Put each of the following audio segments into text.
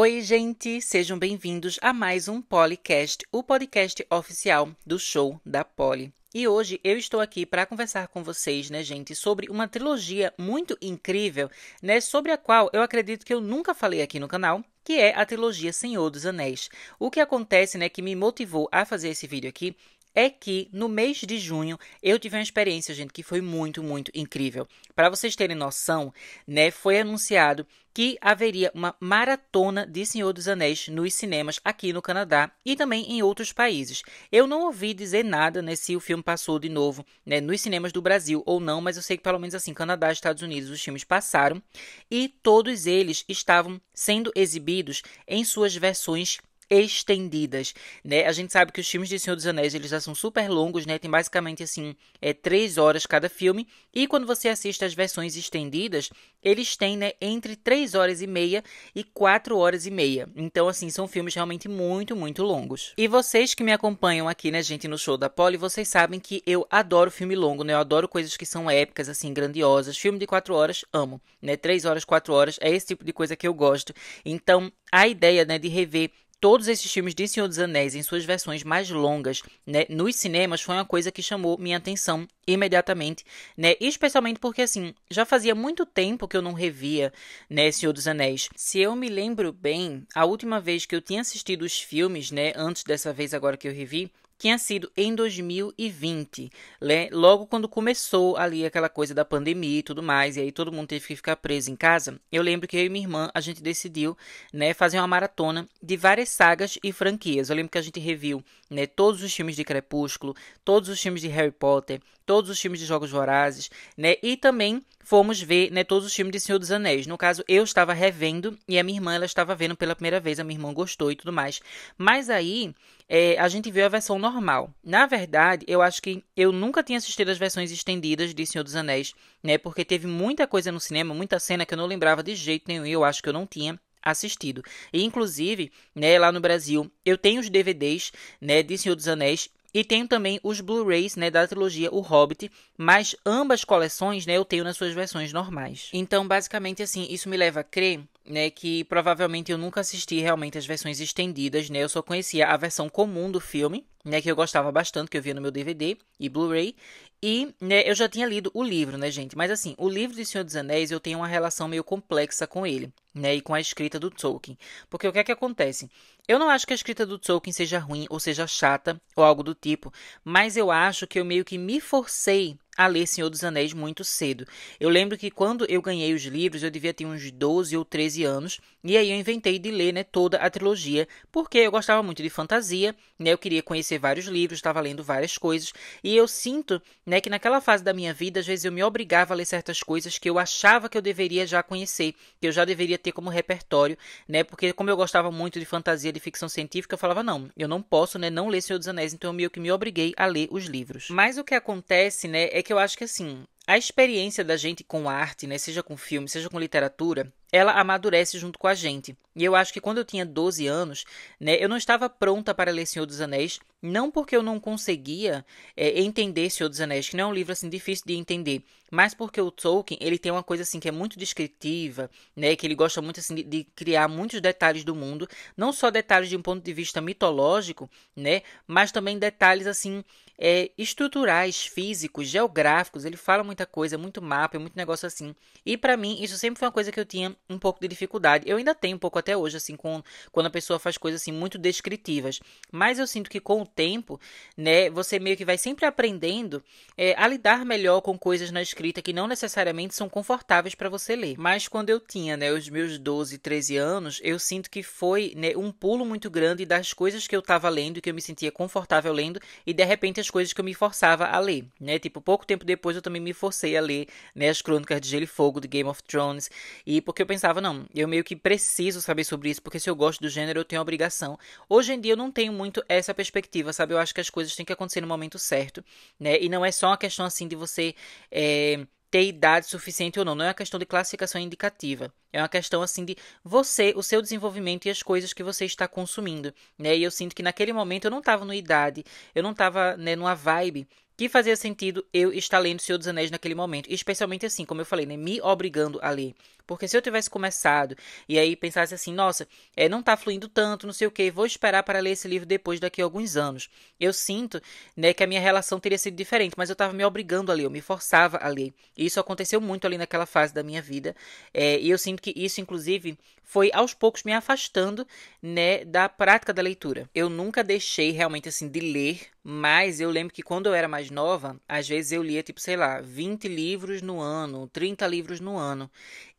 Oi, gente! Sejam bem-vindos a mais um policast, o podcast oficial do show da Poli. E hoje eu estou aqui para conversar com vocês, né, gente, sobre uma trilogia muito incrível, né, sobre a qual eu acredito que eu nunca falei aqui no canal, que é a trilogia Senhor dos Anéis. O que acontece, né, que me motivou a fazer esse vídeo aqui é que no mês de junho eu tive uma experiência, gente, que foi muito, muito incrível. Para vocês terem noção, né, foi anunciado que haveria uma maratona de Senhor dos Anéis nos cinemas aqui no Canadá e também em outros países. Eu não ouvi dizer nada né, se o filme passou de novo né, nos cinemas do Brasil ou não, mas eu sei que pelo menos assim, Canadá, Estados Unidos, os filmes passaram e todos eles estavam sendo exibidos em suas versões estendidas, né? A gente sabe que os filmes de Senhor dos Anéis, eles já são super longos, né? Tem basicamente, assim, é, três horas cada filme. E quando você assiste as versões estendidas, eles têm, né, entre três horas e meia e quatro horas e meia. Então, assim, são filmes realmente muito, muito longos. E vocês que me acompanham aqui, né, gente, no show da Poli, vocês sabem que eu adoro filme longo, né? Eu adoro coisas que são épicas, assim, grandiosas. Filme de quatro horas, amo, né? Três horas, quatro horas, é esse tipo de coisa que eu gosto. Então, a ideia, né, de rever todos esses filmes de Senhor dos Anéis em suas versões mais longas né, nos cinemas foi uma coisa que chamou minha atenção imediatamente, né? Especialmente porque assim, já fazia muito tempo que eu não revia, né, Senhor dos Anéis. Se eu me lembro bem, a última vez que eu tinha assistido os filmes, né, antes dessa vez agora que eu revi, tinha sido em 2020, né? logo quando começou ali aquela coisa da pandemia e tudo mais, e aí todo mundo teve que ficar preso em casa. Eu lembro que eu e minha irmã a gente decidiu, né, fazer uma maratona de várias sagas e franquias. Eu lembro que a gente reviu, né, todos os filmes de Crepúsculo, todos os filmes de Harry Potter, todos os filmes de Jogos Vorazes, né, e também fomos ver, né, todos os filmes de Senhor dos Anéis. No caso, eu estava revendo e a minha irmã ela estava vendo pela primeira vez, a minha irmã gostou e tudo mais. Mas aí, é, a gente viu a versão normal. Na verdade, eu acho que eu nunca tinha assistido as versões estendidas de Senhor dos Anéis, né? Porque teve muita coisa no cinema, muita cena que eu não lembrava de jeito nenhum e eu acho que eu não tinha assistido. E inclusive, né, lá no Brasil, eu tenho os DVDs, né, de Senhor dos Anéis e tenho também os Blu-rays né, da trilogia O Hobbit, mas ambas coleções né, eu tenho nas suas versões normais. Então, basicamente assim, isso me leva a crer né, que provavelmente eu nunca assisti realmente as versões estendidas, né? Eu só conhecia a versão comum do filme, né, que eu gostava bastante, que eu via no meu DVD e Blu-ray, e né, eu já tinha lido o livro, né, gente? Mas assim, o livro de Senhor dos Anéis, eu tenho uma relação meio complexa com ele né, e com a escrita do Tolkien. Porque o que é que acontece? Eu não acho que a escrita do Tolkien seja ruim ou seja chata ou algo do tipo, mas eu acho que eu meio que me forcei a ler Senhor dos Anéis muito cedo. Eu lembro que quando eu ganhei os livros, eu devia ter uns 12 ou 13 anos, e aí eu inventei de ler né, toda a trilogia, porque eu gostava muito de fantasia, né, eu queria conhecer vários livros, estava lendo várias coisas, e eu sinto né, que naquela fase da minha vida, às vezes eu me obrigava a ler certas coisas que eu achava que eu deveria já conhecer, que eu já deveria ter ter como repertório, né? Porque como eu gostava muito de fantasia de ficção científica, eu falava, não, eu não posso, né, não ler Senhor dos Anéis, então eu meio que me obriguei a ler os livros. Mas o que acontece, né, é que eu acho que assim, a experiência da gente com arte, né, seja com filme, seja com literatura, ela amadurece junto com a gente. E eu acho que quando eu tinha 12 anos, né, eu não estava pronta para ler Senhor dos Anéis, não porque eu não conseguia é, entender Senhor dos Anéis, que não é um livro assim difícil de entender, mas porque o Tolkien, ele tem uma coisa assim que é muito descritiva, né, que ele gosta muito assim de, de criar muitos detalhes do mundo, não só detalhes de um ponto de vista mitológico, né, mas também detalhes assim é, estruturais, físicos, geográficos. Ele fala muita coisa, é muito mapa, é muito negócio assim. E para mim, isso sempre foi uma coisa que eu tinha um pouco de dificuldade. Eu ainda tenho um pouco até hoje, assim, com, quando a pessoa faz coisas assim muito descritivas. Mas eu sinto que com o tempo, né, você meio que vai sempre aprendendo é, a lidar melhor com coisas na escrita que não necessariamente são confortáveis para você ler. Mas quando eu tinha, né, os meus 12, 13 anos, eu sinto que foi né, um pulo muito grande das coisas que eu estava lendo e que eu me sentia confortável lendo, e de repente as coisas que eu me forçava a ler, né? Tipo, pouco tempo depois eu também me forcei a ler, né, as crônicas de Gelo e Fogo, de Game of Thrones, e porque eu pensava, não, eu meio que preciso saber sobre isso, porque se eu gosto do gênero, eu tenho a obrigação. Hoje em dia eu não tenho muito essa perspectiva, sabe? Eu acho que as coisas têm que acontecer no momento certo, né? E não é só uma questão, assim, de você... É ter idade suficiente ou não. Não é uma questão de classificação indicativa. É uma questão assim de você, o seu desenvolvimento e as coisas que você está consumindo, né? E eu sinto que naquele momento eu não estava numa idade, eu não estava né, numa vibe que fazia sentido eu estar lendo Senhor dos Anéis naquele momento. Especialmente assim, como eu falei, né? Me obrigando a ler. Porque se eu tivesse começado e aí pensasse assim, nossa, é, não tá fluindo tanto, não sei o que, vou esperar para ler esse livro depois daqui a alguns anos. Eu sinto né, que a minha relação teria sido diferente, mas eu estava me obrigando a ler, eu me forçava a ler. E isso aconteceu muito ali naquela fase da minha vida. É, e eu sinto que isso, inclusive, foi aos poucos me afastando, né, da prática da leitura. Eu nunca deixei realmente assim de ler, mas eu lembro que quando eu era mais nova, às vezes eu lia tipo, sei lá, 20 livros no ano, 30 livros no ano.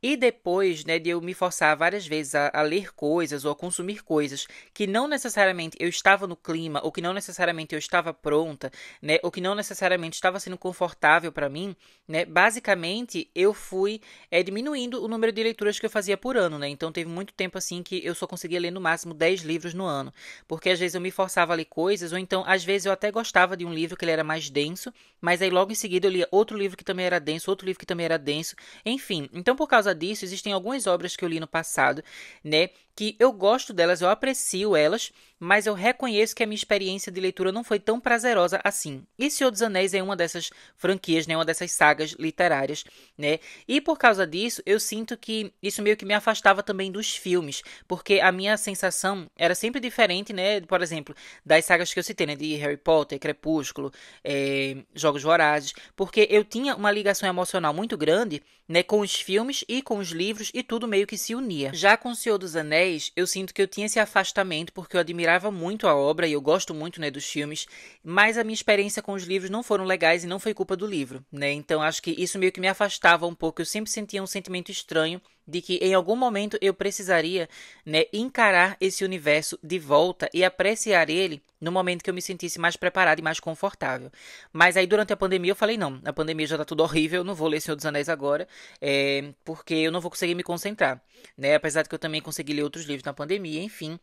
E depois né, de eu me forçar várias vezes a, a, ler coisas ou a consumir coisas que não necessariamente eu estava no clima, ou que não necessariamente eu estava pronta, né, ou que não necessariamente estava sendo confortável para mim, né, basicamente eu fui é, diminuindo o número de leituras que eu fazia por ano. Né? Então teve muito tempo assim que eu só conseguia ler no máximo 10 livros no ano, porque às vezes eu me forçava a ler coisas, ou então às vezes eu até gostava de um livro que ele era mais denso, mas aí logo em seguida eu lia outro livro que também era denso, outro livro que também era denso, enfim. Então por causa causa disso, existem algumas obras que eu li no passado, né, que eu gosto delas, eu aprecio elas, mas eu reconheço que a minha experiência de leitura não foi tão prazerosa assim. E Senhor dos Anéis é uma dessas franquias, né, uma dessas sagas literárias, né? E por causa disso, eu sinto que isso meio que me afastava também dos filmes, porque a minha sensação era sempre diferente, né, por exemplo, das sagas que eu citei, né, de Harry Potter, Crepúsculo, é, Jogos Vorazes, porque eu tinha uma ligação emocional muito grande né, com os filmes e com os livros e tudo meio que se unia. Já com O Senhor dos Anéis, eu sinto que eu tinha esse afastamento porque eu admirava muito a obra e eu gosto muito, né, dos filmes, mas a minha experiência com os livros não foram legais e não foi culpa do livro, né? Então acho que isso meio que me afastava um pouco, eu sempre sentia um sentimento estranho de que em algum momento eu precisaria né, encarar esse universo de volta e apreciar ele no momento que eu me sentisse mais preparado e mais confortável. Mas aí durante a pandemia eu falei não, a pandemia já tá tudo horrível, eu não vou ler Senhor dos Anéis agora, é, porque eu não vou conseguir me concentrar, né? Apesar de que eu também consegui ler outros livros na pandemia, enfim.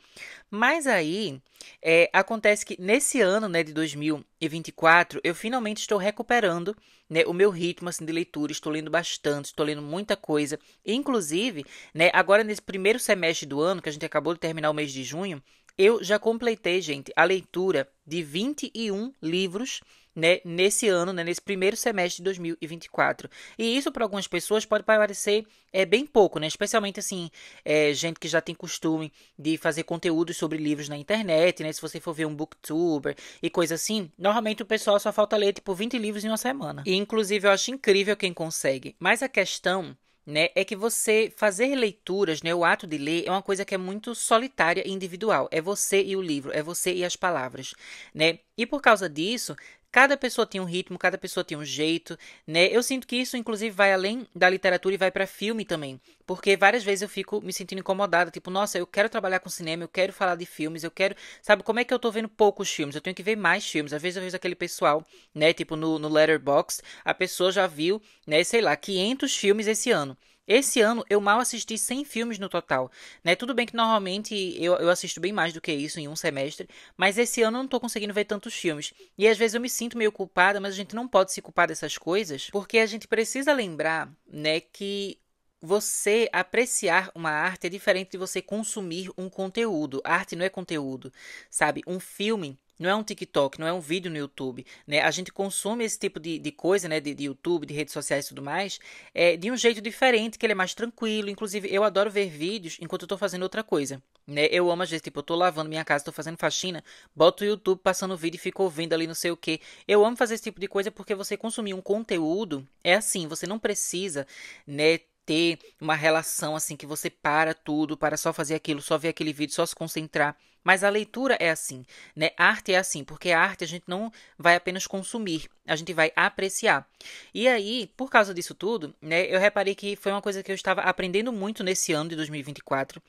Mas aí é, acontece que nesse ano, né, de 2024, eu finalmente estou recuperando né, o meu ritmo assim de leitura, estou lendo bastante, estou lendo muita coisa, inclusive Inclusive, né, agora nesse primeiro semestre do ano, que a gente acabou de terminar o mês de junho, eu já completei, gente, a leitura de 21 livros né, nesse ano, né, nesse primeiro semestre de 2024. E isso para algumas pessoas pode parecer é, bem pouco, né? Especialmente assim, é, gente que já tem costume de fazer conteúdos sobre livros na internet, né? Se você for ver um booktuber e coisa assim, normalmente o pessoal só falta ler tipo 20 livros em uma semana. E inclusive eu acho incrível quem consegue. Mas a questão né, é que você fazer leituras, né, o ato de ler é uma coisa que é muito solitária e individual. É você e o livro, é você e as palavras, né? E por causa disso, Cada pessoa tinha um ritmo, cada pessoa tinha um jeito, né? Eu sinto que isso, inclusive, vai além da literatura e vai para filme também. Porque várias vezes eu fico me sentindo incomodada, tipo, nossa, eu quero trabalhar com cinema, eu quero falar de filmes, eu quero. Sabe, como é que eu tô vendo poucos filmes? Eu tenho que ver mais filmes. Às vezes eu vejo aquele pessoal, né? Tipo, no, no Letterboxd, a pessoa já viu, né, sei lá, 500 filmes esse ano. Esse ano eu mal assisti 100 filmes no total, né? Tudo bem que normalmente eu, eu assisto bem mais do que isso em um semestre, mas esse ano eu não estou conseguindo ver tantos filmes. E às vezes eu me sinto meio culpada, mas a gente não pode se culpar dessas coisas, porque a gente precisa lembrar, né, que você apreciar uma arte é diferente de você consumir um conteúdo. A arte não é conteúdo, sabe? Um filme não é um TikTok, não é um vídeo no YouTube, né? A gente consome esse tipo de, de coisa, né? De, de YouTube, de redes sociais e tudo mais, é, de um jeito diferente, que ele é mais tranquilo. Inclusive, eu adoro ver vídeos enquanto eu tô fazendo outra coisa, né? Eu amo às vezes, tipo, eu tô lavando minha casa, tô fazendo faxina, boto o YouTube passando vídeo e fico ouvindo ali não sei o que. Eu amo fazer esse tipo de coisa porque você consumir um conteúdo é assim, você não precisa, né? Ter uma relação assim que você para tudo, para só fazer aquilo, só ver aquele vídeo, só se concentrar. Mas a leitura é assim, né? arte é assim, porque a arte a gente não vai apenas consumir, a gente vai apreciar. E aí, por causa disso tudo, né, eu reparei que foi uma coisa que eu estava aprendendo muito nesse ano de 2024,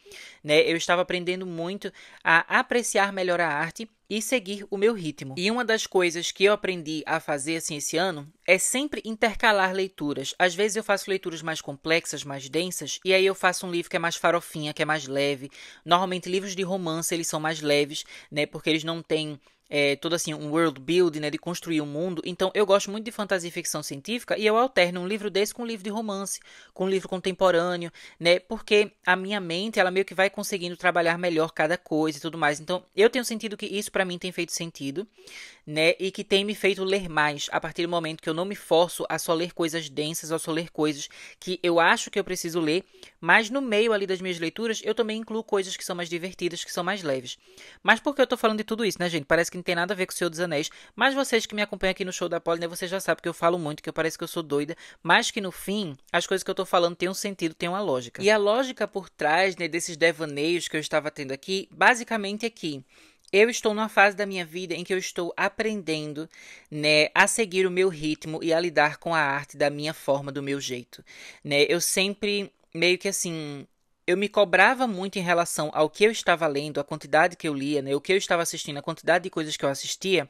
né? Eu estava aprendendo muito a apreciar melhor a arte e seguir o meu ritmo. E uma das coisas que eu aprendi a fazer assim esse ano é sempre intercalar leituras. Às vezes eu faço leituras mais complexas, mais densas, e aí eu faço um livro que é mais farofinha, que é mais leve. Normalmente livros de romance, eles são mais leves, né? Porque eles não têm é, todo assim, um world building, né, de construir um mundo. Então, eu gosto muito de fantasia e ficção científica e eu alterno um livro desse com um livro de romance, com um livro contemporâneo, né, porque a minha mente, ela meio que vai conseguindo trabalhar melhor cada coisa e tudo mais. Então, eu tenho sentido que isso para mim tem feito sentido, né, e que tem me feito ler mais a partir do momento que eu não me forço a só ler coisas densas, a só ler coisas que eu acho que eu preciso ler, mas no meio ali das minhas leituras, eu também incluo coisas que são mais divertidas, que são mais leves. Mas por que eu tô falando de tudo isso, né, gente? Parece que que não tem nada a ver com o Senhor dos Anéis. Mas vocês que me acompanham aqui no show da Polly, né, vocês já sabem que eu falo muito, que eu que eu sou doida, mas que no fim, as coisas que eu tô falando têm um sentido, têm uma lógica. E a lógica por trás né, desses devaneios que eu estava tendo aqui, basicamente é que eu estou numa fase da minha vida em que eu estou aprendendo, né, a seguir o meu ritmo e a lidar com a arte da minha forma, do meu jeito, né? Eu sempre meio que assim eu me cobrava muito em relação ao que eu estava lendo, a quantidade que eu lia, né, o que eu estava assistindo, a quantidade de coisas que eu assistia,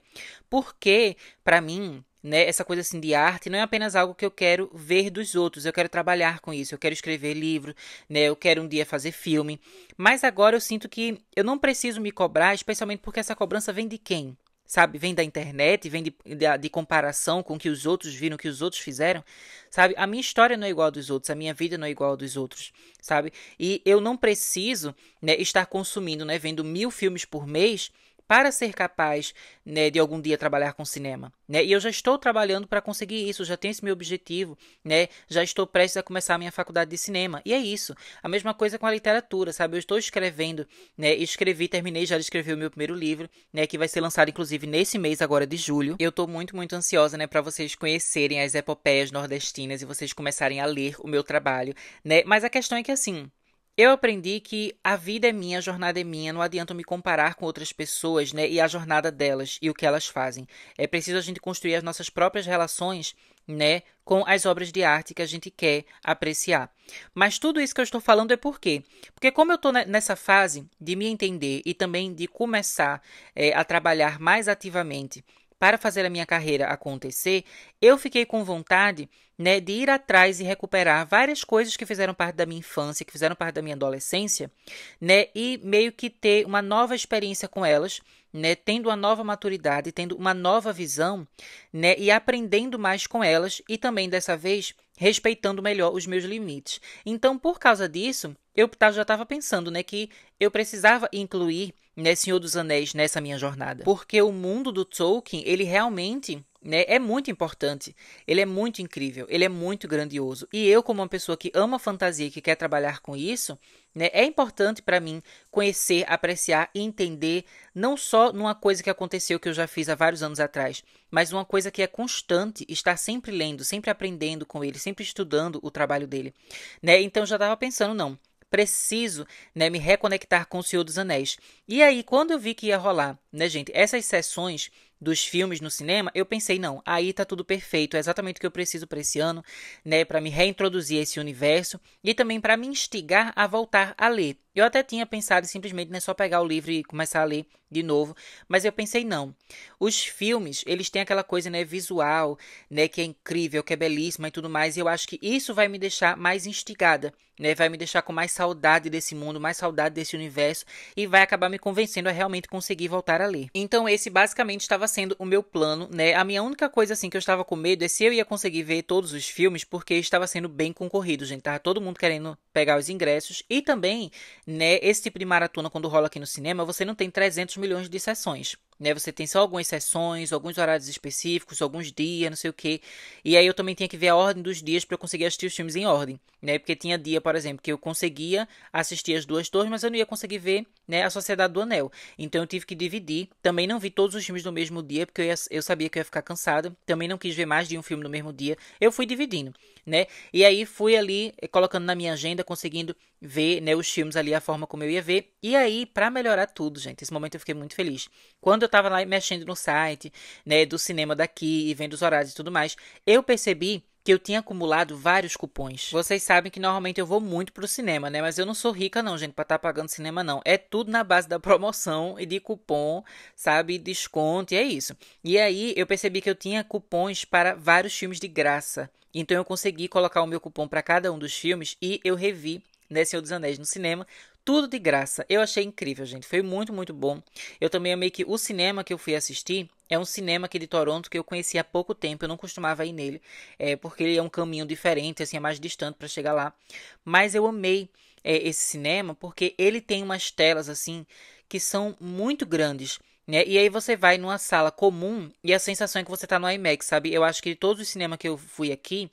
porque, para mim, né, essa coisa assim de arte não é apenas algo que eu quero ver dos outros, eu quero trabalhar com isso, eu quero escrever livro, né, eu quero um dia fazer filme, mas agora eu sinto que eu não preciso me cobrar, especialmente porque essa cobrança vem de quem? sabe? Vem da internet, vem de, de, de, comparação com o que os outros viram, o que os outros fizeram, sabe? A minha história não é igual dos outros, a minha vida não é igual dos outros, sabe? E eu não preciso né, estar consumindo, né? Vendo mil filmes por mês para ser capaz né, de algum dia trabalhar com cinema. Né? E eu já estou trabalhando para conseguir isso, já tenho esse meu objetivo, né? já estou prestes a começar a minha faculdade de cinema. E é isso. A mesma coisa com a literatura, sabe? Eu estou escrevendo, né? escrevi, terminei já de escrever o meu primeiro livro, né? que vai ser lançado inclusive nesse mês agora de julho. Eu estou muito, muito ansiosa né, para vocês conhecerem as epopeias nordestinas e vocês começarem a ler o meu trabalho. Né? Mas a questão é que assim eu aprendi que a vida é minha, a jornada é minha, não adianta me comparar com outras pessoas, né? E a jornada delas e o que elas fazem. É preciso a gente construir as nossas próprias relações, né, com as obras de arte que a gente quer apreciar. Mas tudo isso que eu estou falando é por quê? Porque como eu estou nessa fase de me entender e também de começar é, a trabalhar mais ativamente para fazer a minha carreira acontecer, eu fiquei com vontade né, de ir atrás e recuperar várias coisas que fizeram parte da minha infância, que fizeram parte da minha adolescência, né, e meio que ter uma nova experiência com elas, né, tendo uma nova maturidade, tendo uma nova visão, né, e aprendendo mais com elas e também dessa vez respeitando melhor os meus limites. Então, por causa disso, eu já estava pensando, né, que eu precisava incluir né, Senhor dos Anéis nessa minha jornada. Porque o mundo do Tolkien, ele realmente né, é muito importante. Ele é muito incrível, ele é muito grandioso. E eu, como uma pessoa que ama fantasia e que quer trabalhar com isso, né, é importante para mim conhecer, apreciar e entender não só numa coisa que aconteceu que eu já fiz há vários anos atrás, mas uma coisa que é constante, estar sempre lendo, sempre aprendendo com ele, sempre estudando o trabalho dele. Né? Então eu já estava pensando, não, preciso né, me reconectar com o Senhor dos Anéis. E aí, quando eu vi que ia rolar, né, gente, essas sessões dos filmes no cinema, eu pensei, não, aí tá tudo perfeito, é exatamente o que eu preciso para esse ano, né, para me reintroduzir a esse universo e também para me instigar a voltar a ler. Eu até tinha pensado simplesmente não né, só pegar o livro e começar a ler de novo, mas eu pensei não. Os filmes, eles têm aquela coisa, né, visual, né, que é incrível, que é belíssima e tudo mais, e eu acho que isso vai me deixar mais instigada, né, vai me deixar com mais saudade desse mundo, mais saudade desse universo e vai acabar me convencendo a realmente conseguir voltar a ler. Então esse basicamente estava sendo o meu plano, né? A minha única coisa assim que eu estava com medo é se eu ia conseguir ver todos os filmes, porque estava sendo bem concorrido, gente, tava todo mundo querendo pegar os ingressos e também né? Esse tipo de maratona, quando rola aqui no cinema, você não tem 300 milhões de sessões. Né, você tem só algumas sessões, alguns horários específicos, alguns dias, não sei o que. E aí eu também tinha que ver a ordem dos dias para eu conseguir assistir os filmes em ordem, né? Porque tinha dia, por exemplo, que eu conseguia assistir as duas torres, mas eu não ia conseguir ver, né, a Sociedade do Anel. Então eu tive que dividir. Também não vi todos os filmes no mesmo dia, porque eu, ia, eu sabia que eu ia ficar cansada. Também não quis ver mais de um filme no mesmo dia. Eu fui dividindo né? E aí fui ali eh, colocando na minha agenda, conseguindo ver, né, os filmes ali a forma como eu ia ver. E aí, para melhorar tudo, gente, esse momento eu fiquei muito feliz. Quando eu tava lá mexendo no site, né, do cinema daqui e vendo os horários e tudo mais, eu percebi que eu tinha acumulado vários cupons. Vocês sabem que normalmente eu vou muito pro cinema, né? Mas eu não sou rica não, gente, para estar tá pagando cinema não. É tudo na base da promoção e de cupom, sabe, desconto, e é isso. E aí eu percebi que eu tinha cupons para vários filmes de graça. Então eu consegui colocar o meu cupom para cada um dos filmes e eu revi né, Senhor dos Anéis no cinema, tudo de graça. Eu achei incrível, gente. Foi muito, muito bom. Eu também amei que o cinema que eu fui assistir é um cinema aqui de Toronto que eu conheci há pouco tempo, eu não costumava ir nele, é, porque ele é um caminho diferente, assim, é mais distante para chegar lá. Mas eu amei é, esse cinema porque ele tem umas telas, assim, que são muito grandes. Né? E aí você vai numa sala comum e a sensação é que você está no IMAX, sabe? Eu acho que de todos os cinemas que eu fui aqui,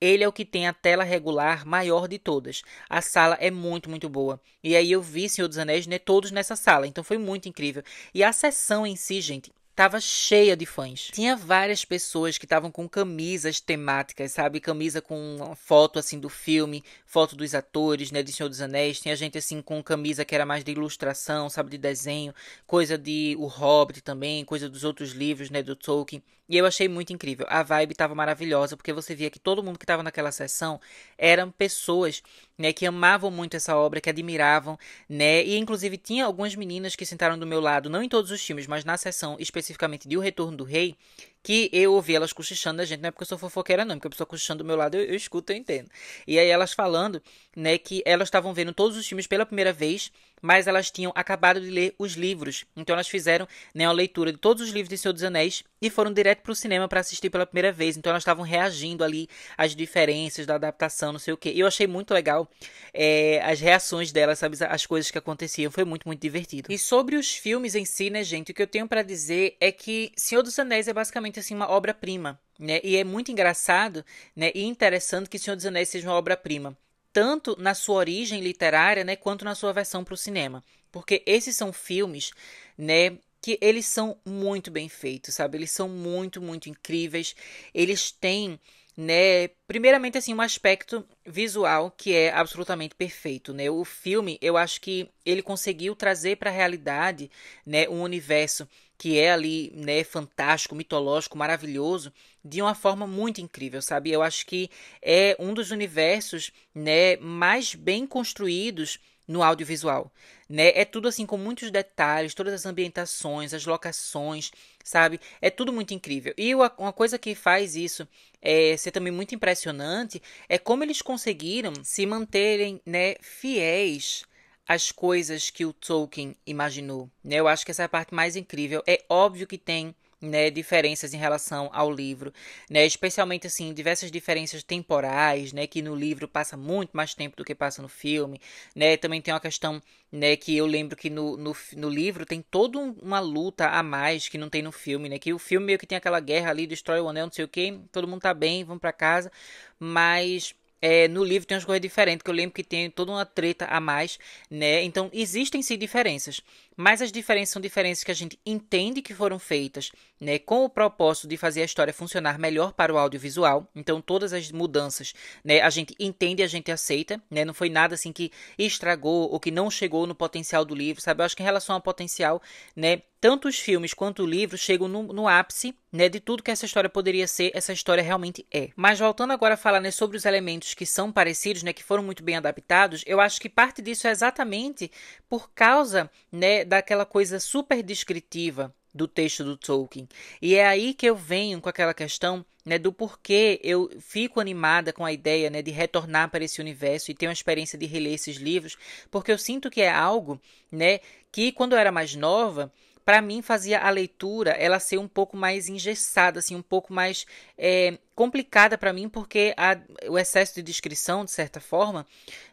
ele é o que tem a tela regular maior de todas. A sala é muito, muito boa. E aí eu vi Senhor dos Anéis né, todos nessa sala, então foi muito incrível. E a sessão em si, gente, tava cheia de fãs. Tinha várias pessoas que estavam com camisas temáticas, sabe? Camisa com foto assim do filme, foto dos atores, né, de Senhor dos Anéis. Tinha gente assim com camisa que era mais de ilustração, sabe, de desenho, coisa de O Hobbit também, coisa dos outros livros, né, do Tolkien. E eu achei muito incrível. A vibe tava maravilhosa porque você via que todo mundo que tava naquela sessão eram pessoas né, que amavam muito essa obra, que admiravam, né, e inclusive tinha algumas meninas que sentaram do meu lado, não em todos os times, mas na sessão especificamente de O Retorno do Rei, que eu ouvi elas cochichando a gente, não é porque eu sou fofoqueira não, porque a pessoa cochichando do meu lado eu, eu escuto, eu entendo. E aí elas falando, né, que elas estavam vendo todos os filmes pela primeira vez, mas elas tinham acabado de ler os livros. Então elas fizeram, né, a leitura de todos os livros de Senhor dos Anéis e foram direto pro cinema para assistir pela primeira vez. Então elas estavam reagindo ali às diferenças da adaptação, não sei o quê. E eu achei muito legal é, as reações delas, sabe, as coisas que aconteciam. Foi muito, muito divertido. E sobre os filmes em si, né, gente, o que eu tenho para dizer é que Senhor dos Anéis é basicamente realmente assim uma obra-prima, né? E é muito engraçado, né, e interessante que o Senhor dos Anéis seja uma obra-prima, tanto na sua origem literária, né, quanto na sua versão para o cinema, porque esses são filmes, né, que eles são muito bem feitos, sabe? Eles são muito, muito incríveis. Eles têm, né, primeiramente assim, um aspecto visual que é absolutamente perfeito, né? O filme, eu acho que ele conseguiu trazer para a realidade, né, um universo que é ali, né, fantástico, mitológico, maravilhoso, de uma forma muito incrível, sabe? Eu acho que é um dos universos, né, mais bem construídos no audiovisual, né? É tudo assim com muitos detalhes, todas as ambientações, as locações, sabe? É tudo muito incrível. E uma coisa que faz isso é, ser também muito impressionante é como eles conseguiram se manterem, né, fiéis as coisas que o Tolkien imaginou. Né? Eu acho que essa é a parte mais incrível. É óbvio que tem né, diferenças em relação ao livro, né, especialmente assim diversas diferenças temporais, né, que no livro passa muito mais tempo do que passa no filme, né, também tem uma questão, né, que eu lembro que no, no, no livro tem toda uma luta a mais que não tem no filme, né, que o filme meio que tem aquela guerra ali, destrói o anel, não sei o quê, todo mundo tá bem, vão para casa, mas é, no livro tem umas coisas diferentes, que eu lembro que tem toda uma treta a mais, né? Então existem sim diferenças mas as diferenças são diferenças que a gente entende que foram feitas, né, com o propósito de fazer a história funcionar melhor para o audiovisual. Então todas as mudanças, né, a gente entende, a gente aceita, né? Não foi nada assim que estragou ou que não chegou no potencial do livro, sabe? Eu acho que em relação ao potencial, né, tanto os filmes quanto o livro chegam no, no, ápice né, de tudo que essa história poderia ser, essa história realmente é. Mas voltando agora a falar né, sobre os elementos que são parecidos, né, que foram muito bem adaptados, eu acho que parte disso é exatamente por causa né, daquela coisa super descritiva do texto do Tolkien. E é aí que eu venho com aquela questão né, do porquê eu fico animada com a ideia né, de retornar para esse universo e ter uma experiência de reler esses livros, porque eu sinto que é algo né, que, quando eu era mais nova, para mim fazia a leitura ela ser um pouco mais engessada, assim, um pouco mais é, complicada para mim, porque a, o excesso de descrição, de certa forma,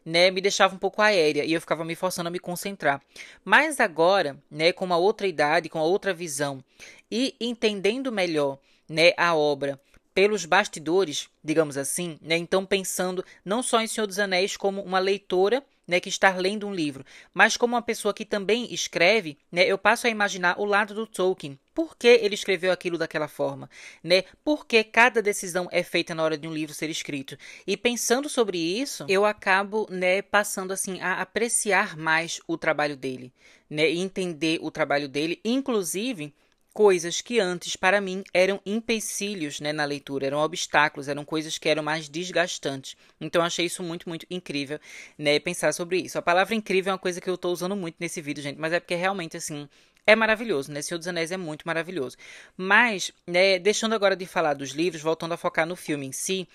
né, me deixava um pouco aérea e eu ficava me forçando a me concentrar. Mas agora, né, com uma outra idade, com uma outra visão e entendendo melhor, né, a obra, pelos bastidores, digamos assim, né? Então pensando não só em Senhor dos Anéis como uma leitora, né, que está lendo um livro, mas como uma pessoa que também escreve, né, eu passo a imaginar o lado do Tolkien. Por que ele escreveu aquilo daquela forma? Né? Por que cada decisão é feita na hora de um livro ser escrito? E pensando sobre isso, eu acabo né, passando assim a apreciar mais o trabalho dele, né, entender o trabalho dele, inclusive coisas que antes para mim eram empecilhos né, na leitura, eram obstáculos, eram coisas que eram mais desgastantes. Então achei isso muito, muito incrível, né, pensar sobre isso. A palavra incrível é uma coisa que eu estou usando muito nesse vídeo, gente, mas é porque realmente assim, é maravilhoso, né? Senhor dos Anéis é muito maravilhoso. Mas, né, deixando agora de falar dos livros, voltando a focar no filme em si,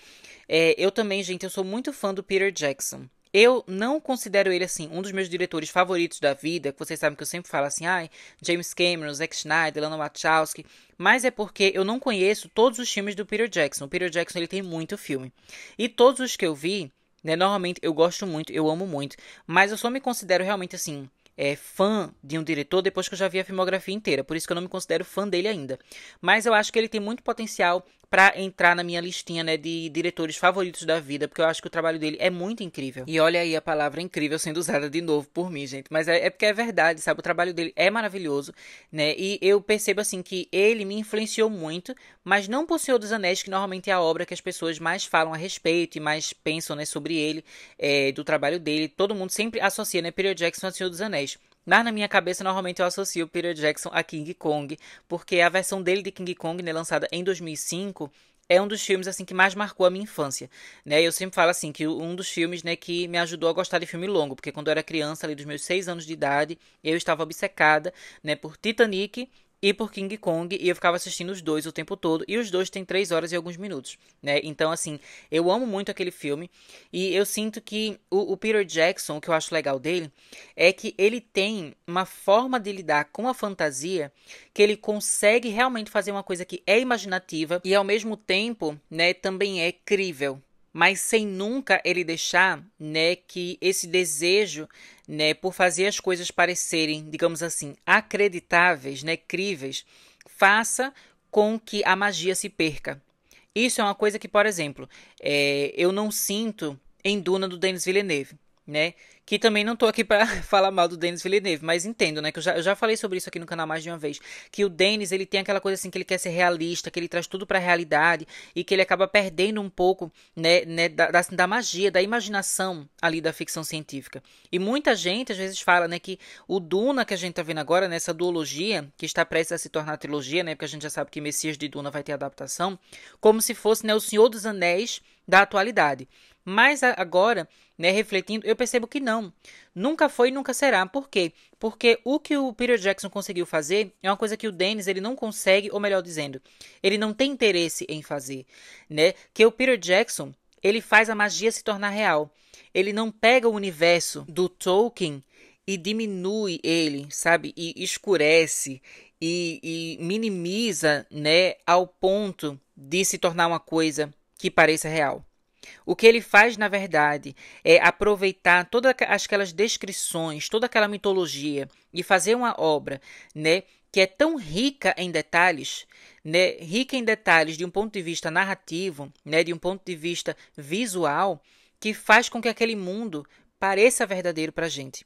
é, eu também, gente, eu sou muito fã do Peter Jackson. Eu não considero ele assim um dos meus diretores favoritos da vida, que vocês sabem que eu sempre falo assim, ai, James Cameron, Zack Snyder, Lana Wachowski, mas é porque eu não conheço todos os filmes do Peter Jackson. O Peter Jackson ele tem muito filme. E todos os que eu vi, né, normalmente eu gosto muito, eu amo muito, mas eu só me considero realmente assim, é, fã de um diretor depois que eu já vi a filmografia inteira, por isso que eu não me considero fã dele ainda. Mas eu acho que ele tem muito potencial para entrar na minha listinha, né, de diretores favoritos da vida, porque eu acho que o trabalho dele é muito incrível. E olha aí a palavra incrível sendo usada de novo por mim, gente, mas é, é porque é verdade, sabe? O trabalho dele é maravilhoso, né? E eu percebo assim que ele me influenciou muito, mas não por Senhor dos Anéis, que normalmente é a obra que as pessoas mais falam a respeito e mais pensam, né, sobre ele, é, do trabalho dele. Todo mundo sempre associa, né, Peter Jackson a Senhor dos Anéis. Mas na minha cabeça, normalmente eu associo Peter Jackson a King Kong, porque a versão dele de King Kong, né, lançada em 2005, é um dos filmes assim que mais marcou a minha infância, né? Eu sempre falo assim que um dos filmes, né, que me ajudou a gostar de filme longo, porque quando eu era criança, ali dos meus seis anos de idade, eu estava obcecada, né, por Titanic e por King Kong, e eu ficava assistindo os dois o tempo todo, e os dois têm três horas e alguns minutos, né? Então, assim, eu amo muito aquele filme, e eu sinto que o, o Peter Jackson, o que eu acho legal dele, é que ele tem uma forma de lidar com a fantasia que ele consegue realmente fazer uma coisa que é imaginativa e ao mesmo tempo, né, também é crível, mas sem nunca ele deixar, né, que esse desejo, né, por fazer as coisas parecerem, digamos assim, acreditáveis, né, críveis, faça com que a magia se perca. Isso é uma coisa que, por exemplo, é, eu não sinto em Duna do Denis Villeneuve né? Que também não tô aqui para falar mal do Denis Villeneuve, mas entendo, né? Que eu já, eu já falei sobre isso aqui no canal mais de uma vez. Que o Denis, ele tem aquela coisa assim que ele quer ser realista, que ele traz tudo pra realidade e que ele acaba perdendo um pouco, né? né da, da, assim, da magia, da imaginação ali da ficção científica. E muita gente às vezes fala, né? Que o Duna que a gente tá vendo agora, nessa né, duologia, que está prestes a se tornar trilogia, né? Porque a gente já sabe que Messias de Duna vai ter adaptação, como se fosse, né? O Senhor dos Anéis da atualidade. Mas agora né, refletindo, eu percebo que não. Nunca foi e nunca será. Por quê? Porque o que o Peter Jackson conseguiu fazer é uma coisa que o Dennis ele não consegue, ou melhor dizendo, ele não tem interesse em fazer, né? Que o Peter Jackson, ele faz a magia se tornar real. Ele não pega o universo do Tolkien e diminui ele, sabe? E escurece e, e minimiza, né, ao ponto de se tornar uma coisa que pareça real. O que ele faz, na verdade, é aproveitar todas aquelas descrições, toda aquela mitologia e fazer uma obra, né, que é tão rica em detalhes, né, rica em detalhes de um ponto de vista narrativo, né, de um ponto de vista visual, que faz com que aquele mundo pareça verdadeiro para a gente.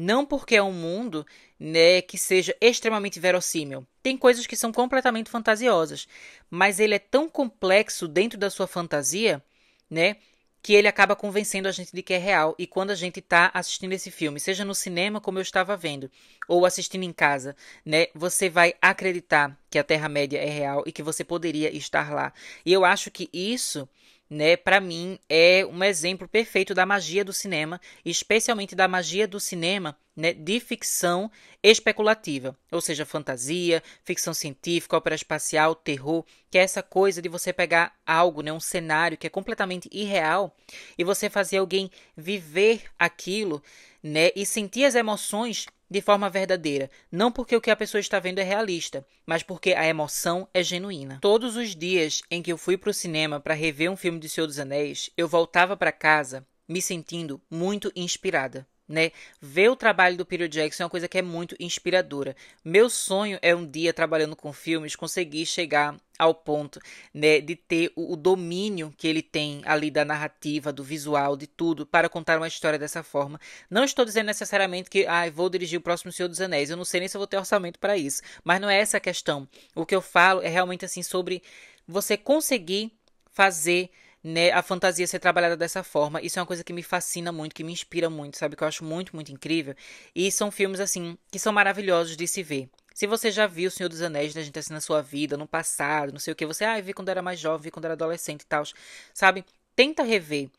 Não porque é um mundo né, que seja extremamente verossímil. Tem coisas que são completamente fantasiosas, mas ele é tão complexo dentro da sua fantasia né? Que ele acaba convencendo a gente de que é real. E quando a gente está assistindo esse filme, seja no cinema, como eu estava vendo, ou assistindo em casa, né? Você vai acreditar que a Terra-média é real e que você poderia estar lá. E eu acho que isso né, para mim é um exemplo perfeito da magia do cinema, especialmente da magia do cinema né, de ficção especulativa, ou seja, fantasia, ficção científica, ópera espacial, terror, que é essa coisa de você pegar algo, né, um cenário que é completamente irreal e você fazer alguém viver aquilo, né, e sentir as emoções de forma verdadeira, não porque o que a pessoa está vendo é realista, mas porque a emoção é genuína. Todos os dias em que eu fui para o cinema para rever um filme de Senhor dos Anéis, eu voltava para casa me sentindo muito inspirada né? Ver o trabalho do Peter Jackson é uma coisa que é muito inspiradora. Meu sonho é um dia trabalhando com filmes conseguir chegar ao ponto, né, de ter o, o domínio que ele tem ali da narrativa, do visual, de tudo para contar uma história dessa forma. Não estou dizendo necessariamente que, ah, vou dirigir o próximo Senhor dos Anéis. Eu não sei nem se vou ter orçamento para isso, mas não é essa a questão. O que eu falo é realmente assim sobre você conseguir fazer né, a fantasia ser trabalhada dessa forma. Isso é uma coisa que me fascina muito, que me inspira muito, sabe? Que eu acho muito, muito incrível. E são filmes, assim, que são maravilhosos de se ver. Se você já viu O Senhor dos Anéis, né, gente, assim, na sua vida, no passado, não sei o que, você, ah, vi quando era mais jovem, vi quando era adolescente e tal, sabe? Tenta rever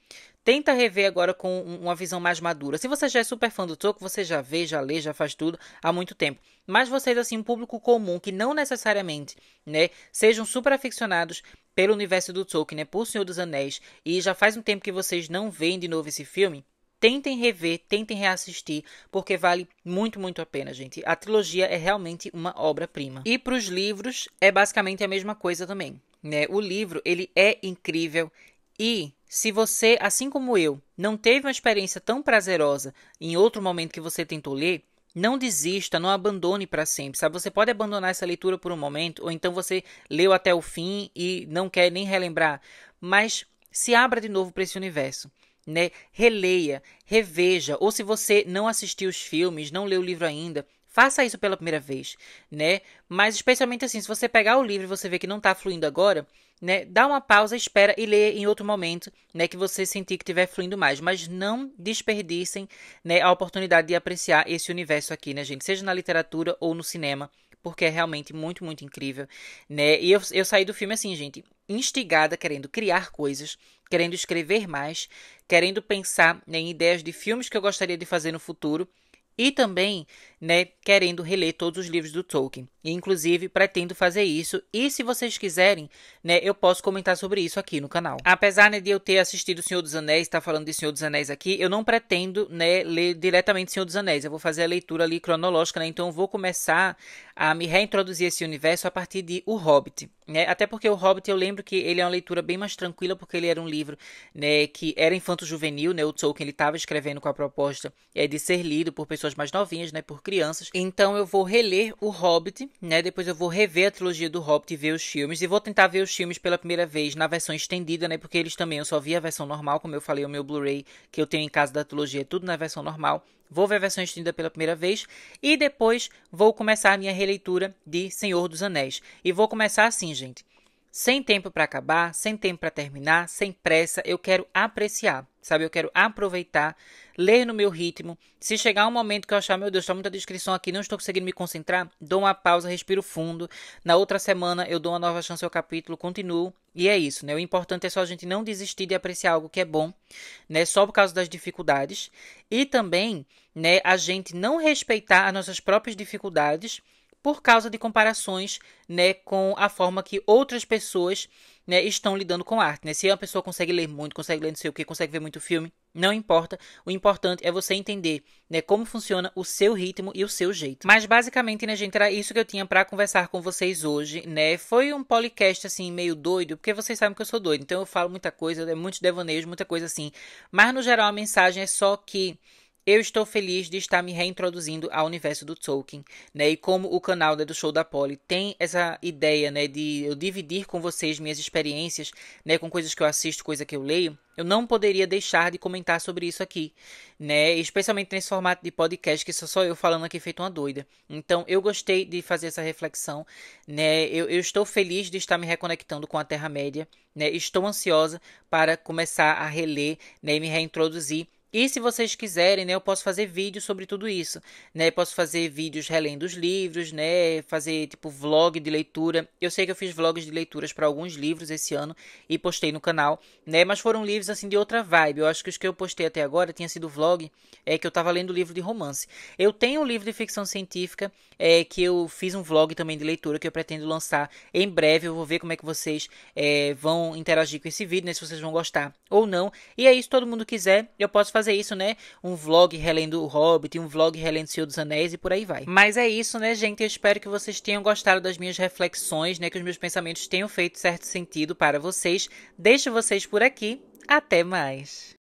tenta rever agora com uma visão mais madura. Se você já é super fã do Tolkien, você já vê, já lê, já faz tudo há muito tempo. Mas vocês, assim, um público comum que não necessariamente, né, sejam super aficionados pelo universo do Tolkien, né, por Senhor dos Anéis, e já faz um tempo que vocês não veem de novo esse filme, tentem rever, tentem reassistir, porque vale muito, muito a pena, gente. A trilogia é realmente uma obra-prima. E para os livros é basicamente a mesma coisa também, né? O livro, ele é incrível e se você, assim como eu, não teve uma experiência tão prazerosa em outro momento que você tentou ler, não desista, não abandone para sempre. Sabe? Você pode abandonar essa leitura por um momento, ou então você leu até o fim e não quer nem relembrar, mas se abra de novo para esse universo. Né? Releia, reveja, ou se você não assistiu os filmes, não leu o livro ainda, Faça isso pela primeira vez, né? Mas especialmente assim, se você pegar o livro e você vê que não está fluindo agora, né? Dá uma pausa, espera e lê em outro momento, né? Que você sentir que estiver fluindo mais. Mas não desperdicem, né? A oportunidade de apreciar esse universo aqui, né, gente? Seja na literatura ou no cinema, porque é realmente muito, muito incrível, né? E eu, eu saí do filme assim, gente, instigada, querendo criar coisas, querendo escrever mais, querendo pensar né, em ideias de filmes que eu gostaria de fazer no futuro. E também né, querendo reler todos os livros do Tolkien. E, inclusive, pretendo fazer isso. E se vocês quiserem, né, eu posso comentar sobre isso aqui no canal. Apesar né, de eu ter assistido O Senhor dos Anéis, estar tá falando de Senhor dos Anéis aqui, eu não pretendo né, ler diretamente Senhor dos Anéis. Eu vou fazer a leitura ali cronológica, né? Então eu vou começar a me reintroduzir esse universo a partir de O Hobbit. Né? Até porque O Hobbit eu lembro que ele é uma leitura bem mais tranquila, porque ele era um livro né, que era infanto-juvenil, né? O Tolkien estava escrevendo com a proposta é, de ser lido por pessoas mais novinhas, né? Por crianças. Então eu vou reler o Hobbit, né? Depois eu vou rever a trilogia do Hobbit e ver os filmes. E vou tentar ver os filmes pela primeira vez na versão estendida, né? Porque eles também, eu só vi a versão normal, como eu falei, o meu Blu-ray que eu tenho em casa da trilogia é tudo na versão normal. Vou ver a versão estendida pela primeira vez e depois vou começar a minha releitura de Senhor dos Anéis. E vou começar assim, gente sem tempo para acabar, sem tempo para terminar, sem pressa, eu quero apreciar, sabe? Eu quero aproveitar, ler no meu ritmo. Se chegar um momento que eu achar, meu Deus, está muita descrição aqui, não estou conseguindo me concentrar, dou uma pausa, respiro fundo. Na outra semana eu dou uma nova chance ao capítulo, continuo. E é isso, né? O importante é só a gente não desistir de apreciar algo que é bom, né? Só por causa das dificuldades. E também, né, a gente não respeitar as nossas próprias dificuldades por causa de comparações né, com a forma que outras pessoas né, estão lidando com arte. Né? Se uma pessoa consegue ler muito, consegue ler não sei o que, consegue ver muito filme, não importa. O importante é você entender né, como funciona o seu ritmo e o seu jeito. Mas basicamente, né, gente, era isso que eu tinha para conversar com vocês hoje, né? Foi um podcast assim meio doido, porque vocês sabem que eu sou doido, então eu falo muita coisa, é muitos devaneios, muita coisa assim. Mas no geral a mensagem é só que eu estou feliz de estar me reintroduzindo ao universo do Tolkien, né? E como o canal né, do Show da Poli tem essa ideia, né, de eu dividir com vocês minhas experiências, né, com coisas que eu assisto, coisa que eu leio, eu não poderia deixar de comentar sobre isso aqui, né? Especialmente nesse formato de podcast que sou só eu falando aqui feito uma doida. Então, eu gostei de fazer essa reflexão, né? Eu, eu estou feliz de estar me reconectando com a Terra Média, né? Estou ansiosa para começar a reler, né, e me reintroduzir e se vocês quiserem, né, eu posso fazer vídeos sobre tudo isso, né? Posso fazer vídeos relendo os livros, né? Fazer tipo vlog de leitura. Eu sei que eu fiz vlogs de leituras para alguns livros esse ano e postei no canal, né? Mas foram livros assim de outra vibe. Eu acho que os que eu postei até agora tinha sido vlog, é que eu tava lendo livro de romance. Eu tenho um livro de ficção científica, é que eu fiz um vlog também de leitura que eu pretendo lançar em breve. Eu vou ver como é que vocês é, vão interagir com esse vídeo, né? Se vocês vão gostar ou não. E aí, é se todo mundo quiser, eu posso fazer fazer isso, né? Um vlog relendo o Hobbit, um vlog relendo o Senhor dos Anéis e por aí vai. Mas é isso, né, gente? Eu espero que vocês tenham gostado das minhas reflexões, né? Que os meus pensamentos tenham feito certo sentido para vocês. Deixo vocês por aqui. Até mais!